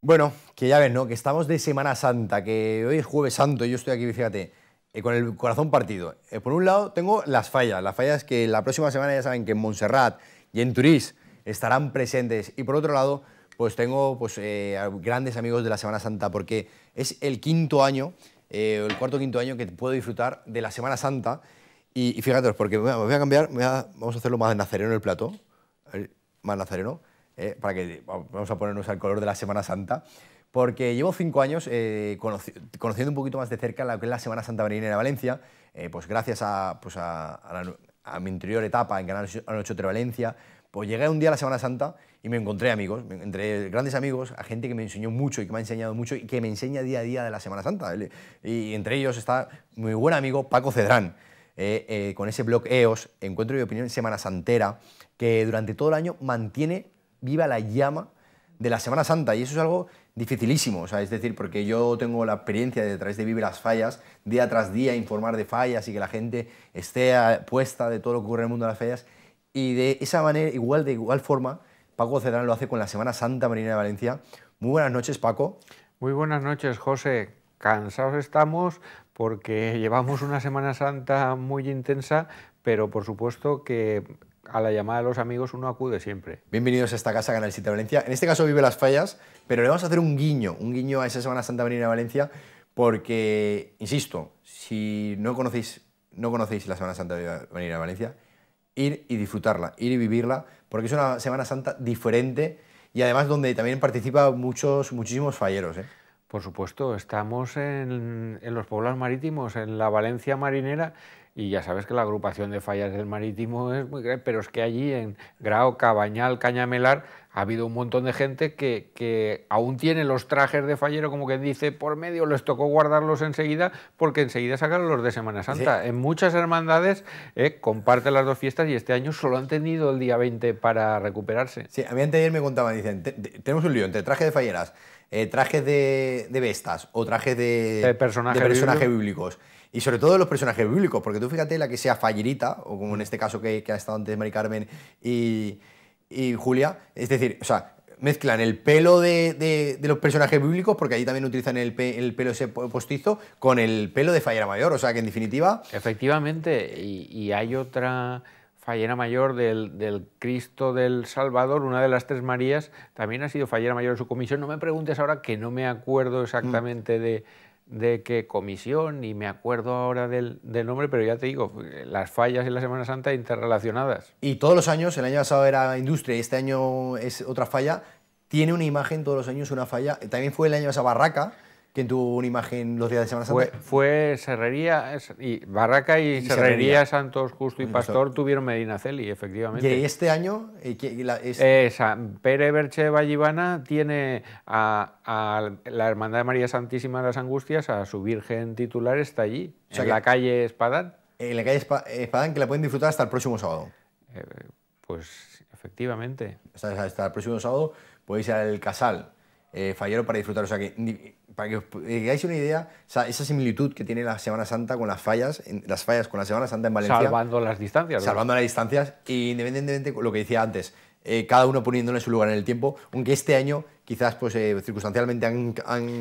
Bueno, que ya ves, ¿no? Que estamos de Semana Santa, que hoy es Jueves Santo y yo estoy aquí, fíjate, eh, con el corazón partido. Eh, por un lado, tengo las fallas, las fallas que la próxima semana ya saben que en Montserrat y en Turís estarán presentes. Y por otro lado, pues tengo pues, eh, grandes amigos de la Semana Santa, porque es el quinto año, eh, el cuarto o quinto año que puedo disfrutar de la Semana Santa. Y, fíjateos porque me voy a cambiar, vamos a hacerlo más nazareno el plato, más nazareno, eh, para que vamos a ponernos al color de la Semana Santa. Porque llevo cinco años conociendo un poquito más de cerca lo que es la Semana Santa Marina de Valencia, pues gracias a, pues a, mi interior etapa en Canal 8 de Valencia, o pues llegué un día a la Semana Santa y me encontré amigos, entre grandes amigos, a gente que me enseñó mucho y que me ha enseñado mucho y que me enseña día a día de la Semana Santa. Y entre ellos está mi buen amigo Paco Cedrán, eh, eh, con ese blog EOS, Encuentro y Opinión Semana Santera, que durante todo el año mantiene viva la llama de la Semana Santa. Y eso es algo dificilísimo, o es decir, porque yo tengo la experiencia de a través de Vive las Fallas, día tras día, informar de fallas y que la gente esté puesta de todo lo que ocurre en el mundo de las fallas. Y de esa manera, igual de igual forma, Paco Cedrán lo hace con la Semana Santa Marina de Valencia. Muy buenas noches, Paco. Muy buenas noches, José. Cansados estamos porque llevamos una Semana Santa muy intensa, pero por supuesto que a la llamada de los amigos uno acude siempre. Bienvenidos a esta casa, Canal 7 de Valencia. En este caso vive las fallas, pero le vamos a hacer un guiño, un guiño a esa Semana Santa Marina de Valencia, porque, insisto, si no conocéis, no conocéis la Semana Santa Marina de Valencia, ir y disfrutarla, ir y vivirla, porque es una Semana Santa diferente y además donde también participan muchos, muchísimos falleros. ¿eh? Por supuesto, estamos en, en los pueblos marítimos, en la Valencia marinera, y ya sabes que la agrupación de fallas del marítimo es muy grande, pero es que allí en Grao, Cabañal, Cañamelar ha habido un montón de gente que, aún tiene los trajes de fallero, como que dice, por medio, les tocó guardarlos enseguida porque enseguida sacaron los de Semana Santa. En muchas hermandades eh, comparten las dos fiestas y este año solo han tenido el día 20 para recuperarse. Sí, a mí antes ayer me contaban, dicen, tenemos un lío entre traje de falleras, eh, trajes de, vestas o traje de, personajes bíblicos y sobre todo los personajes bíblicos, porque tú fíjate la que sea Fallerita, o como en mm. este caso que, ha estado antes Mari Carmen y, Julia, es decir, o sea, mezclan el pelo de, los personajes bíblicos, porque allí también utilizan el, el, pelo ese postizo, con el pelo de Fallera Mayor, o sea que en definitiva... Efectivamente, y, hay otra fallera mayor del, Cristo del Salvador, una de las tres Marías, también ha sido fallera mayor en su comisión. No me preguntes ahora que no me acuerdo mm. exactamente de de qué comisión, y me acuerdo ahora del, del, nombre, pero ya te digo, las fallas en la Semana Santa interrelacionadas. Y todos los años, el año pasado era industria y este año es otra falla, tiene una imagen todos los años, una falla. También fue el año pasado Barraca, ¿Quién tuvo una imagen los días de Semana Santa? Fue, Serrería, y Barraca y, Serrería, Santos Justo y pues Pastor tuvieron Medina Celi efectivamente. ¿Y este año? Pere tiene a, la Hermandad de María Santísima de las Angustias, a su Virgen titular está allí, en la calle Espadán. En la calle Espadán, que la pueden disfrutar hasta el próximo sábado. Eh, pues efectivamente. hasta el próximo sábado podéis ir al Casal, eh, fallero para disfrutar. O sea, para que os eh, hagáis una idea, esa similitud que tiene la Semana Santa con las fallas, las fallas con la Semana Santa en Valencia. Salvando las distancias. Salvando las distancias, y independientemente de lo que decía antes, eh, cada uno poniéndole su lugar en el tiempo, aunque este año quizás pues eh, circunstancialmente han,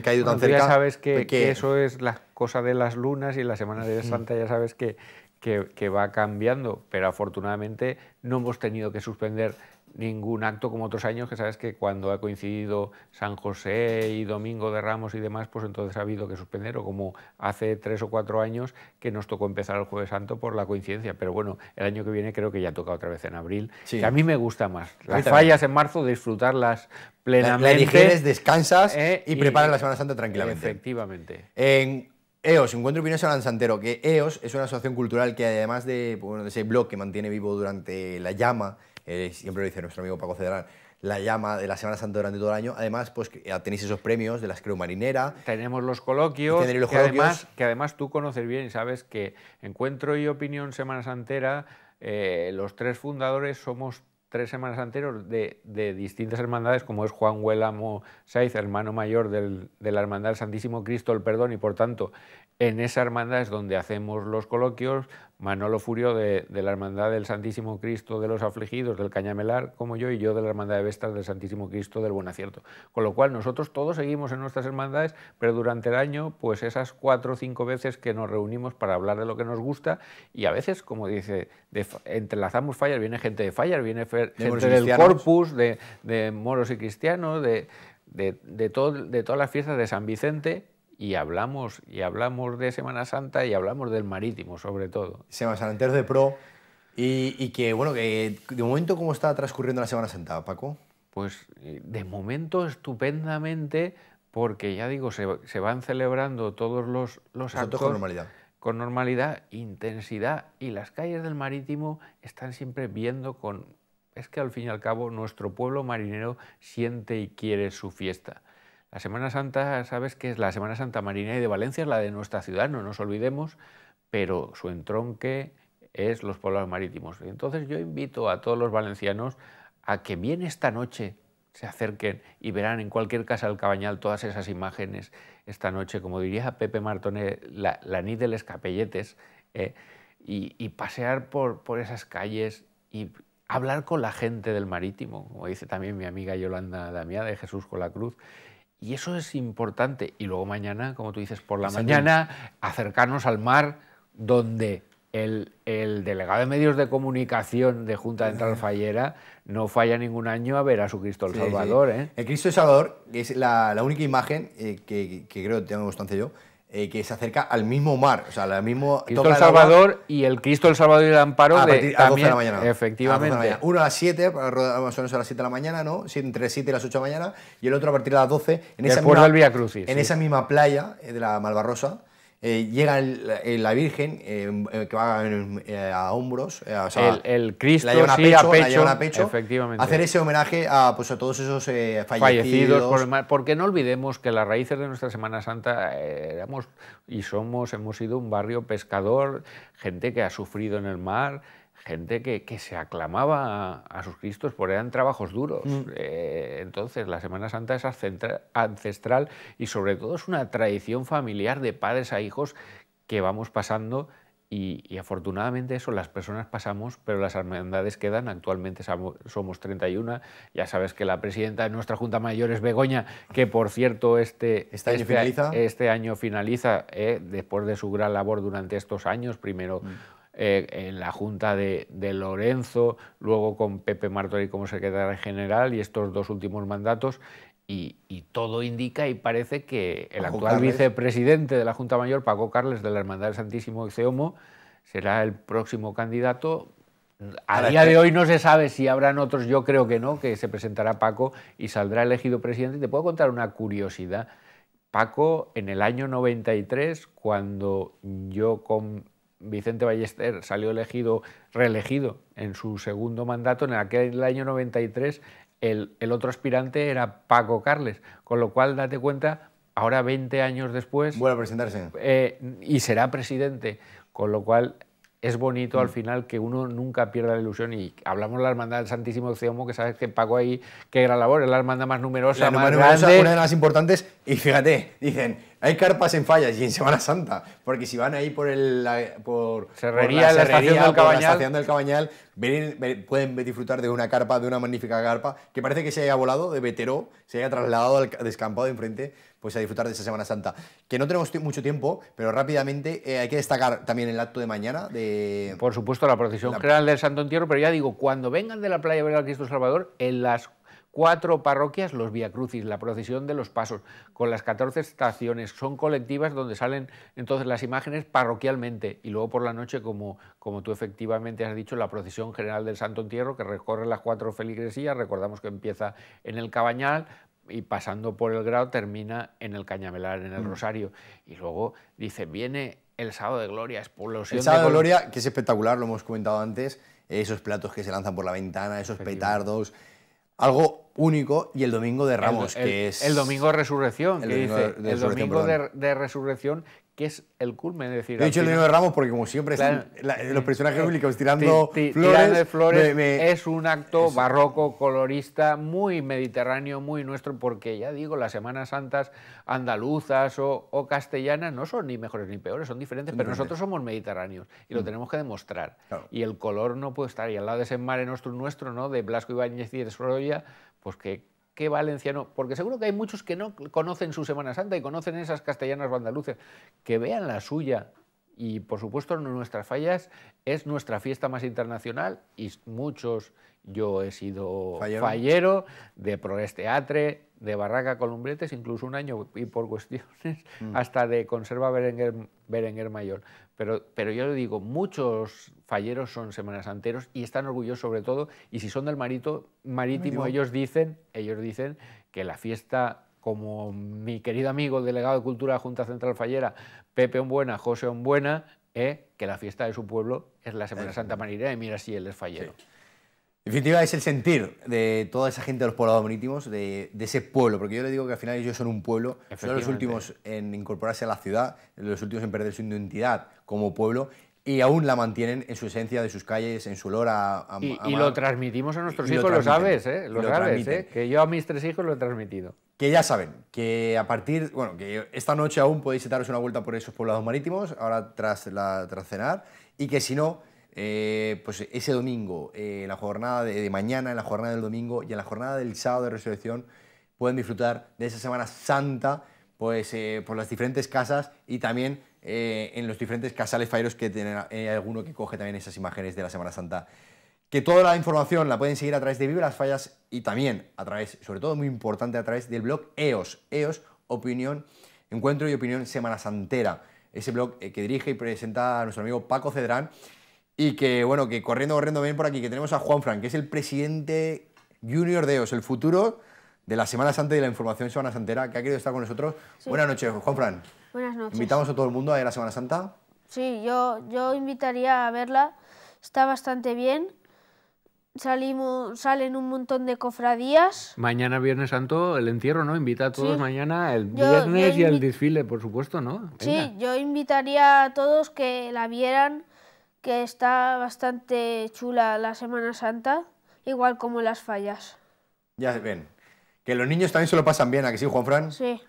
caído tan cerca. Ya sabes que, eso es la cosa de las lunas y la Semana de mm. Santa, ya sabes que, que, va cambiando, pero afortunadamente no hemos tenido que suspender ningún acto como otros años, que sabes que cuando ha coincidido San José y Domingo de Ramos y demás, pues entonces ha habido que suspender, o como hace tres o cuatro años que nos tocó empezar el Jueves Santo por la coincidencia, pero bueno, el año que viene creo que ya toca otra vez en abril, que a mí me gusta más. Las fallas en marzo, disfrutarlas plenamente. Las la descansas eh, y, preparas la Semana Santa tranquilamente. Efectivamente. En EOS, Encuentro San Lanzantero, que EOS es una asociación cultural que además de, pues, de ese blog que mantiene vivo durante la llama, eh, siempre lo dice nuestro amigo Paco Cedrán, la llama de la Semana Santa durante todo el año. Además, pues tenéis esos premios de la Creo Marinera. Tenemos los coloquios, que, Además, tú conoces bien y sabes que Encuentro y Opinión Semana Santera, eh, los tres fundadores somos tres semanas anteriores de, distintas hermandades, como es Juan Huélamo Saiz, hermano mayor del, de la Hermandad del Santísimo Cristo, el Perdón, y por tanto, en esa hermandad es donde hacemos los coloquios, Manolo furió de, la Hermandad del Santísimo Cristo de los Afligidos, del Cañamelar, como yo, y yo de la Hermandad de Vestas del Santísimo Cristo del Buen Acierto. Con lo cual nosotros todos seguimos en nuestras hermandades, pero durante el año, pues esas cuatro o cinco veces que nos reunimos para hablar de lo que nos gusta, y a veces, como dice, entrelazamos fallas, viene gente de fallas, viene gente del corpus, de, moros y cristianos, de, de, de todas las fiestas de San Vicente, y hablamos, y hablamos de Semana Santa y hablamos del marítimo, sobre todo. Semana Santa de Pro. Y, que, bueno, que de momento, ¿cómo está transcurriendo la Semana Santa, Paco? Pues eh, de momento estupendamente, porque ya digo, se, van celebrando todos los, los actos con normalidad. con normalidad, intensidad, y las calles del marítimo están siempre viendo con... Es que al fin y al cabo nuestro pueblo marinero siente y quiere su fiesta la Semana Santa, sabes que es la Semana Santa Marina y de Valencia, es la de nuestra ciudad, no nos olvidemos, pero su entronque es los pueblos marítimos. Entonces yo invito a todos los valencianos a que bien esta noche se acerquen y verán en cualquier casa del Cabañal todas esas imágenes esta noche, como diría Pepe Martoné, la, la nid de los capelletes, eh, y, pasear por, por esas calles y hablar con la gente del marítimo, como dice también mi amiga Yolanda Damiada, de Jesús con la Cruz, y eso es importante. Y luego mañana, como tú dices, por la mañana, acercarnos al mar donde el, delegado de medios de comunicación de Junta Central Fallera no falla ningún año a ver a su Cristo el Salvador. ¿eh? El Cristo el Salvador es la, única imagen eh, que, que, creo que tengo constancia yo, eh, que se acerca al mismo mar, o sea, al mismo... Cristo el Salvador y el Cristo el Salvador y el Amparo a partir, de, también, 12 de la mañana. Efectivamente. Uno a las 7, más o menos a las 7 de la mañana, ¿no? Entre 7 y las 8 de la mañana, y el otro a partir de las 12, en, esa misma, Vía en esa misma playa eh, de la Malvarrosa, eh, llega eh, la Virgen, eh, que va a hombros, el, Cristo, la llevan a pecho, a pecho efectivamente. hacer ese homenaje a, pues, a todos esos fallecidos. porque no olvidemos que las raíces de nuestra Semana Santa y somos, hemos sido un barrio pescador, gente que ha sufrido en el mar, gente que, se aclamaba a, sus cristos por eran trabajos duros. Mm. Eh, entonces, la Semana Santa es ancestral y sobre todo es una tradición familiar de padres a hijos que vamos pasando y, afortunadamente eso las personas pasamos, pero las hermandades quedan. Actualmente somos 31. Ya sabes que la presidenta de nuestra Junta Mayor es Begoña, que por cierto este, ¿Este, este, este año finaliza, año eh, finaliza después de su gran labor durante estos años, primero... Mm. Eh, en la Junta de, Lorenzo, luego con Pepe Martori como secretario general y estos dos últimos mandatos. Y, todo indica y parece que el actual vicepresidente de la Junta Mayor, Paco Carles, de la Hermandad del Santísimo Exeomo, será el próximo candidato. A, día de eh, hoy no se sabe si habrán otros, yo creo que no, que se presentará Paco y saldrá elegido presidente. Te puedo contar una curiosidad. Paco, en el año 93, cuando yo con Vicente Ballester salió elegido, reelegido en su segundo mandato, en aquel año 93 el, otro aspirante era Paco Carles, con lo cual date cuenta, ahora 20 años después... Vuelve a presentarse. Eh, y será presidente, con lo cual es bonito al mm. final que uno nunca pierda la ilusión y hablamos de la hermandad del Santísimo Occidente, que sabes que Paco ahí, qué gran labor, es la hermandad más numerosa, la una de las más importantes y fíjate, dicen hay carpas en fallas y en Semana Santa, porque si van ahí por, el, la, por, Cerrería, la, estación del Cabañal, pueden disfrutar de una carpa, de una magnífica carpa, que parece que se haya volado de Veteró, se haya trasladado al descampado de enfrente, pues a disfrutar de esa Semana Santa. Que no tenemos mucho tiempo, pero rápidamente eh, hay que destacar también el acto de mañana de... Por supuesto, la procesión general del Santo Entierro, pero ya digo, cuando vengan de la playa a ver al Cristo Salvador, en las cuatro parroquias, los Via Crucis, la procesión de los pasos, con las 14 estaciones, son colectivas donde salen entonces las imágenes parroquialmente y luego por la noche, como, como tú efectivamente has dicho, la procesión general del Santo Entierro que recorre las cuatro feligresías, recordamos que empieza en el Cabañal, y pasando por el grado termina en el Cañamelar, en el mm. Rosario. Y luego dice, viene el sábado de gloria, explosión. El sábado de gloria, que es espectacular, lo hemos comentado antes, esos platos que se lanzan por la ventana, esos petardos algo único y el domingo de Ramos, que es... El domingo de resurrección, el que dice, el domingo de, resurrección que es el culmen. de decir, de hecho, el niño de Ramos, porque como siempre, están los personajes públicos eh, tirando flores. flores es un acto barroco, colorista, muy mediterráneo, muy nuestro, porque ya digo, las Semanas Santas andaluzas o, castellanas no son ni mejores ni peores, son diferentes, pero nosotros somos mediterráneos y lo mm. tenemos que demostrar. Y el color no puede estar. Y al lado de ese mare nuestro nuestro, ¿no? de Blasco Ibáñez y de Sorolla, pues que Valencia no, porque seguro que hay muchos que no conocen su Semana Santa y conocen esas castellanas o que vean la suya y por supuesto nuestras fallas es nuestra fiesta más internacional y muchos, yo he sido fallero, de Proesteatre, de Barraca Columbretes, incluso un año y por cuestiones mm. hasta de Conserva Berenguer, Mayor. Pero, pero yo le digo, muchos falleros son semanas semanasanteros y están orgullosos sobre todo, y si son del marito, marítimo, ellos dicen, ellos dicen que la fiesta como mi querido amigo, delegado de Cultura de la Junta Central Fallera, Pepe Onbuena, José Onbuena, eh, que la fiesta de su pueblo es la Semana Santa María y mira si él es fallero. En definitiva, es el sentir de toda esa gente de los poblados marítimos, de, ese pueblo, porque yo le digo que al final ellos son un pueblo, son los últimos en incorporarse a la ciudad, los últimos en perder su identidad como pueblo, y aún la mantienen en su esencia de sus calles, en su olor a... a y, y lo transmitimos a nuestros hijos, lo, sabes, ¿eh? Lo, sabes, ¿eh? Que yo a mis tres hijos lo he transmitido que ya saben, que a partir, bueno, que esta noche aún podéis daros una vuelta por esos poblados marítimos, ahora tras, la, tras cenar, y que si no, eh, pues ese domingo, eh, la jornada de, mañana, en la jornada del domingo y en la jornada del sábado de resurrección, pueden disfrutar de esa Semana Santa, pues eh, por las diferentes casas y también en los diferentes casales fairos que tienen alguno que coge también esas imágenes de la Semana Santa que toda la información la pueden seguir a través de Vive las Fallas y también a través, sobre todo muy importante, a través del blog EOS, EOS Opinión, Encuentro y Opinión Semana Santera, ese blog eh, que dirige y presenta a nuestro amigo Paco Cedrán y que, bueno, que corriendo, corriendo bien por aquí, que tenemos a Juan Fran, que es el presidente junior de EOS, el futuro de la Semana Santa y de la Información Semana Santera, que ha querido estar con nosotros. Buenas noches, Juan Fran. Buenas noches. ¿Invitamos a todo el mundo a ir a la Semana Santa? Sí, yo, yo invitaría a verla, está bastante bien salimos, salen un montón de cofradías. Mañana Viernes Santo, el entierro, ¿no? Invita a todos mañana, el viernes y el desfile, por supuesto, ¿no? Sí, yo invitaría a todos que la vieran, que está bastante chula la Semana Santa, igual como las fallas. Ya ven, que los niños también se lo pasan bien, ¿a que sí, Juanfran? Sí.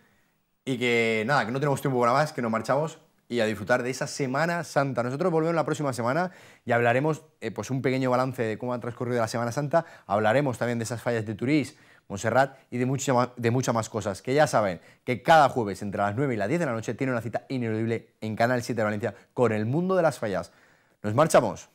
Y que nada, que no tenemos tiempo para más, que nos marchamos y a disfrutar de esa Semana Santa. Nosotros volvemos la próxima semana y hablaremos eh, pues un pequeño balance de cómo ha transcurrido la Semana Santa, hablaremos también de esas fallas de Turís, Montserrat y de, de muchas más cosas, que ya saben que cada jueves entre las 9 y las 10 de la noche tiene una cita ineludible en Canal 7 de Valencia con el mundo de las fallas. Nos marchamos.